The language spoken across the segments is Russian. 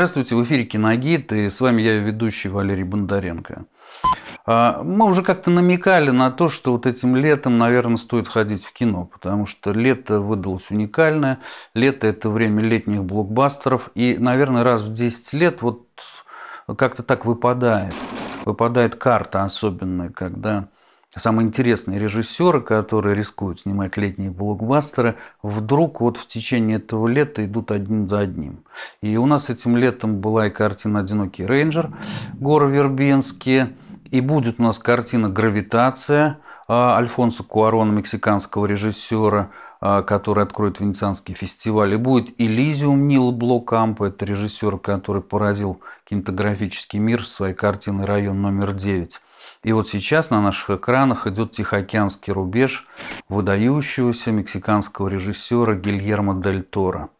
Здравствуйте, в эфире Киногид, и с вами я, ведущий Валерий Бондаренко. А, мы уже как-то намекали на то, что вот этим летом, наверное, стоит ходить в кино, потому что лето выдалось уникальное. Лето – это время летних блокбастеров, и, наверное, раз в 10 лет вот как-то так выпадает. Выпадает карта особенная, когда самые интересные режиссеры, которые рискуют снимать летние блокбастеры, вдруг вот в течение этого лета идут один за одним. И у нас этим летом была и картина «Одинокий рейнджер» Гора Вербински, и будет у нас картина «Гравитация» а, Альфонсо Куарона, мексиканского режиссера, а, который откроет Венецианский фестиваль. И будет «Элизиум» Нила Блокампа. Это режиссер, который поразил кинематографический мир своей картиной «Район номер 9». И вот сейчас на наших экранах идет Тихоокеанский рубеж выдающегося мексиканского режиссера Гильермо Дель Торо.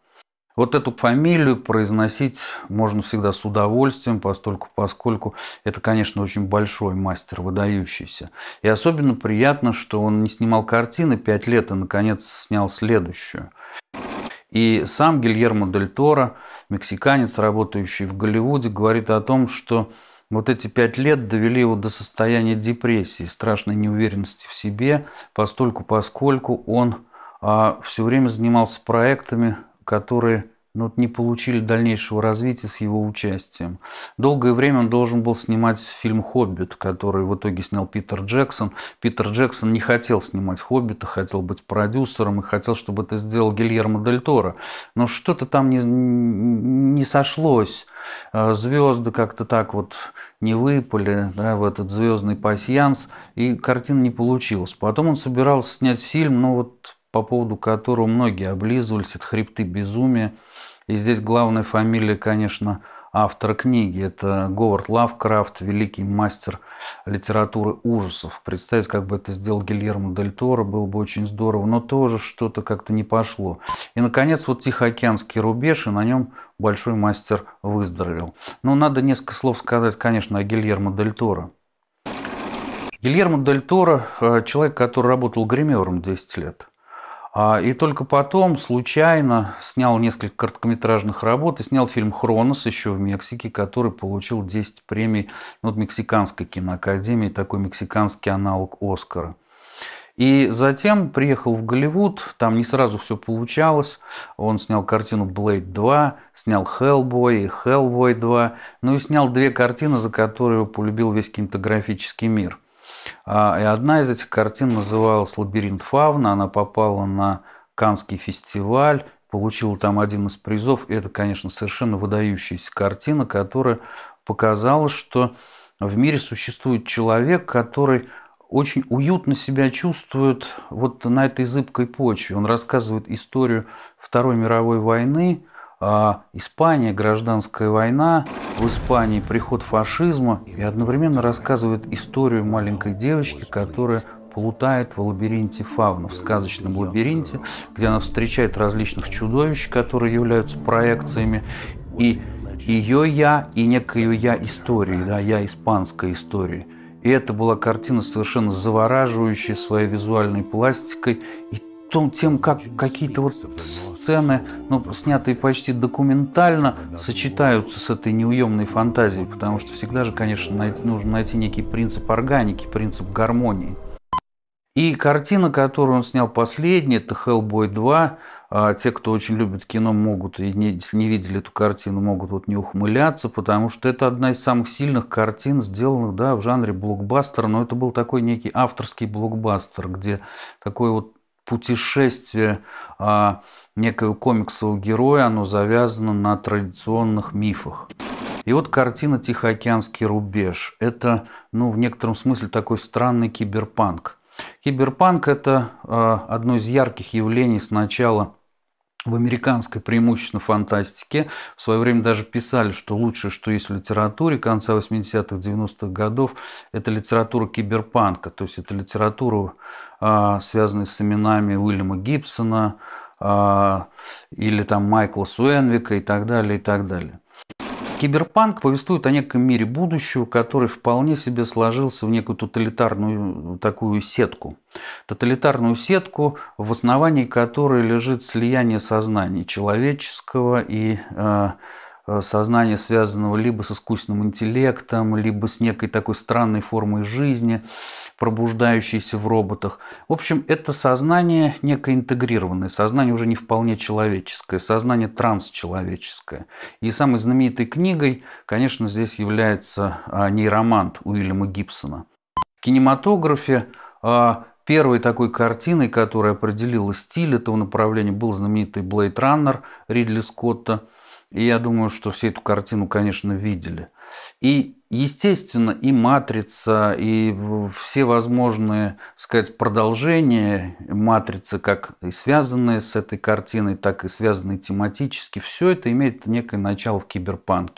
Вот эту фамилию произносить можно всегда с удовольствием, постольку, поскольку это, конечно, очень большой мастер, выдающийся. И особенно приятно, что он не снимал картины пять лет и, наконец, снял следующую. И сам Гильермо Дель Торо, мексиканец, работающий в Голливуде, говорит о том, что вот эти пять лет довели его до состояния депрессии, страшной неуверенности в себе, постольку, поскольку он а, все время занимался проектами, которые ну, не получили дальнейшего развития с его участием. Долгое время он должен был снимать фильм «Хоббит», который в итоге снял Питер Джексон. Питер Джексон не хотел снимать «Хоббита», хотел быть продюсером и хотел, чтобы это сделал Гильермо Дель Торо. Но что-то там не, не сошлось. Э, звезды как-то так вот не выпали да, в этот звездный пасьянс, и картина не получилась. Потом он собирался снять фильм, но ну вот по поводу которого многие облизывались, это «Хребты безумия». И здесь главная фамилия, конечно, автор книги. Это Говард Лавкрафт, великий мастер литературы ужасов. Представить, как бы это сделал Гильермо Дель Торо, было бы очень здорово, но тоже что-то как-то не пошло. И, наконец, вот Тихоокеанский рубеж, и на нем большой мастер выздоровел. Но ну, надо несколько слов сказать, конечно, о Гильермо Дель Торо. Гильермо Дель Торо э, – человек, который работал гримером 10 лет – а, и только потом случайно снял несколько короткометражных работ и снял фильм «Хронос» еще в Мексике, который получил 10 премий от Мексиканской киноакадемии, такой мексиканский аналог «Оскара». И затем приехал в Голливуд, там не сразу все получалось. Он снял картину «Блейд 2», снял «Хеллбой» и «Хеллбой 2», ну и снял две картины, за которые его полюбил весь кинематографический мир – а, и одна из этих картин называлась «Лабиринт Фавна». Она попала на Канский фестиваль, получила там один из призов. И это, конечно, совершенно выдающаяся картина, которая показала, что в мире существует человек, который очень уютно себя чувствует вот на этой зыбкой почве. Он рассказывает историю Второй мировой войны, а Испания, гражданская война, в Испании приход фашизма и одновременно рассказывает историю маленькой девочки, которая плутает в лабиринте Фавна в сказочном лабиринте, где она встречает различных чудовищ, которые являются проекциями, и ее я, и некую я истории, да, я испанской истории. И это была картина совершенно завораживающая своей визуальной пластикой и том, тем, как какие-то вот сцены, ну, снятые почти документально, сочетаются с этой неуемной фантазией, потому что всегда же, конечно, найти, нужно найти некий принцип органики, принцип гармонии. И картина, которую он снял последняя, это «Хеллбой 2», а те, кто очень любит кино, могут, и не, не видели эту картину, могут вот не ухмыляться, потому что это одна из самых сильных картин, сделанных да, в жанре блокбастера, но это был такой некий авторский блокбастер, где такой вот путешествие а, некого комиксового героя, оно завязано на традиционных мифах. И вот картина «Тихоокеанский рубеж» – это, ну, в некотором смысле такой странный киберпанк. Киберпанк – это э, одно из ярких явлений с начала в американской преимущественно фантастике. В свое время даже писали, что лучшее, что есть в литературе конца 80-х, 90-х годов, это литература киберпанка. То есть это литература, а, связанная с именами Уильяма Гибсона а, или там Майкла Суэнвика и так далее, и так далее. Киберпанк повествует о неком мире будущего, который вполне себе сложился в некую тоталитарную такую сетку. Тоталитарную сетку, в основании которой лежит слияние сознания человеческого и э, Э, сознания, связанного либо с искусственным интеллектом, либо с некой такой странной формой жизни, пробуждающейся в роботах. В общем, это сознание некое интегрированное, сознание уже не вполне человеческое, сознание трансчеловеческое. И самой знаменитой книгой, конечно, здесь является а, нейромант Уильяма Гибсона. В кинематографе а, первой такой картиной, которая определила стиль этого направления, был знаменитый Blade Runner Ридли Скотта – и я думаю, что все эту картину, конечно, видели. И, естественно, и «Матрица», и все возможные, сказать, продолжения «Матрицы», как и связанные с этой картиной, так и связанные тематически, все это имеет некое начало в киберпанке.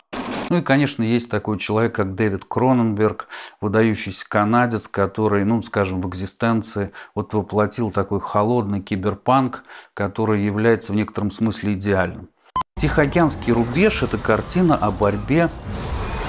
Ну и, конечно, есть такой человек, как Дэвид Кроненберг, выдающийся канадец, который, ну, скажем, в экзистенции вот воплотил такой холодный киберпанк, который является в некотором смысле идеальным. Тихоокеанский рубеж – это картина о борьбе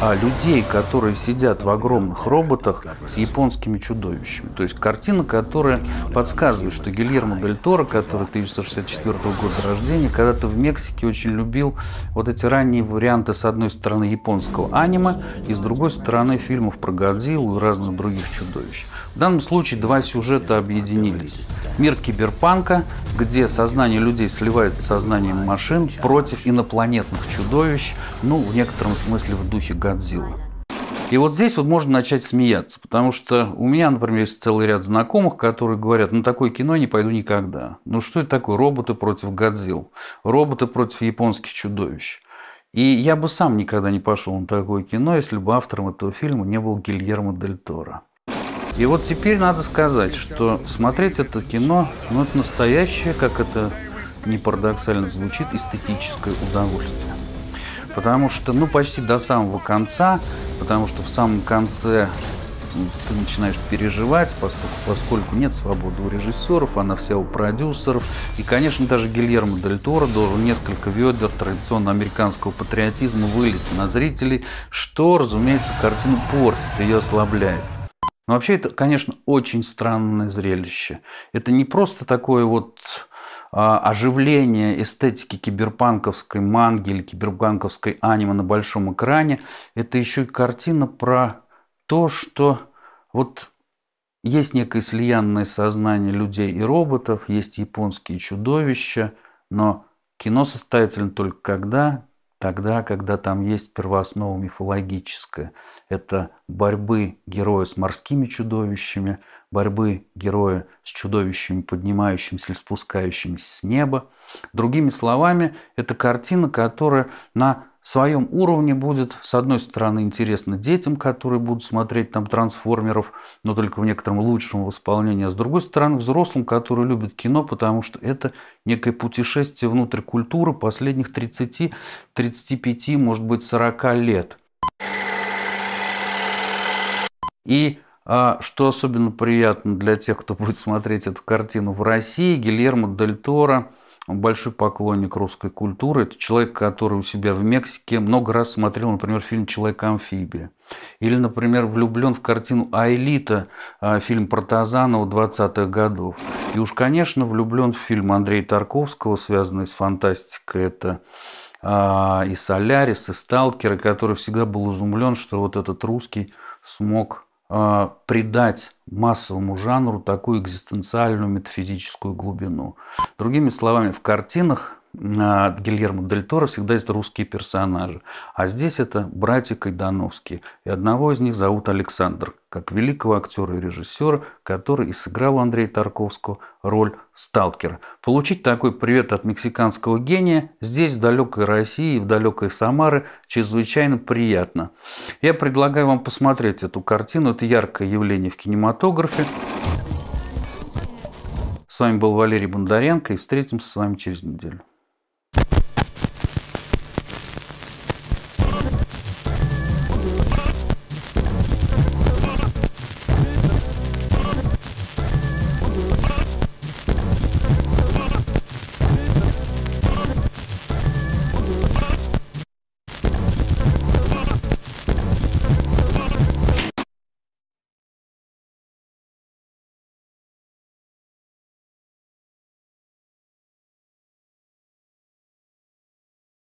а людей, которые сидят в огромных роботах с японскими чудовищами. То есть картина, которая подсказывает, что Гильермо Дель Торо, который 1964 года рождения, когда-то в Мексике очень любил вот эти ранние варианты, с одной стороны, японского аниме, и с другой стороны, фильмов про Годзиллу и разных других чудовищ. В данном случае два сюжета объединились. Мир киберпанка, где сознание людей сливается сознанием машин против инопланетных чудовищ, ну, в некотором смысле в духе Годзилла. И вот здесь вот можно начать смеяться, потому что у меня, например, есть целый ряд знакомых, которые говорят, на «Ну, такое кино не пойду никогда. Ну что это такое? Роботы против Годзилл, роботы против японских чудовищ. И я бы сам никогда не пошел на такое кино, если бы автором этого фильма не был Гильермо Дель Торо. И вот теперь надо сказать, что смотреть это кино, ну это настоящее, как это не парадоксально звучит, эстетическое удовольствие. Потому что, ну, почти до самого конца, потому что в самом конце ты начинаешь переживать, поскольку, поскольку нет свободы у режиссеров, она вся у продюсеров. И, конечно, даже Гильермо Дель Торо должен несколько ведер традиционно американского патриотизма вылить на зрителей, что, разумеется, картину портит, ее ослабляет. Но вообще это, конечно, очень странное зрелище. Это не просто такое вот а, оживление эстетики киберпанковской манги или киберпанковской аниме на большом экране, это еще и картина про то, что вот есть некое слиянное сознание людей и роботов, есть японские чудовища, но кино состоятельно только когда тогда, когда там есть первооснова мифологическая. Это борьбы героя с морскими чудовищами, борьбы героя с чудовищами, поднимающимися или спускающимися с неба. Другими словами, это картина, которая на своем уровне будет, с одной стороны, интересно детям, которые будут смотреть там трансформеров, но только в некотором лучшем исполнении, а с другой стороны, взрослым, которые любят кино, потому что это некое путешествие внутрь культуры последних 30, 35, может быть, 40 лет. И а, что особенно приятно для тех, кто будет смотреть эту картину в России, Гильермо Дель Торо – он большой поклонник русской культуры. Это человек, который у себя в Мексике много раз смотрел, например, фильм «Человек-амфибия». Или, например, влюблен в картину «Аэлита», а, фильм Протазанова 20-х годов. И уж, конечно, влюблен в фильм Андрея Тарковского, связанный с фантастикой. Это а, и «Солярис», и «Сталкеры», который всегда был изумлен, что вот этот русский смог а, придать массовому жанру такую экзистенциальную метафизическую глубину. Другими словами, в картинах а, от Гильермо Дель Торо всегда есть русские персонажи. А здесь это братья Кайдановские. И одного из них зовут Александр, как великого актера и режиссера, который и сыграл Андрея Тарковского роль сталкера. Получить такой привет от мексиканского гения здесь, в далекой России, в далекой Самары, чрезвычайно приятно. Я предлагаю вам посмотреть эту картину. Это яркое явление в кинематографе. С вами был Валерий Бондаренко и встретимся с вами через неделю.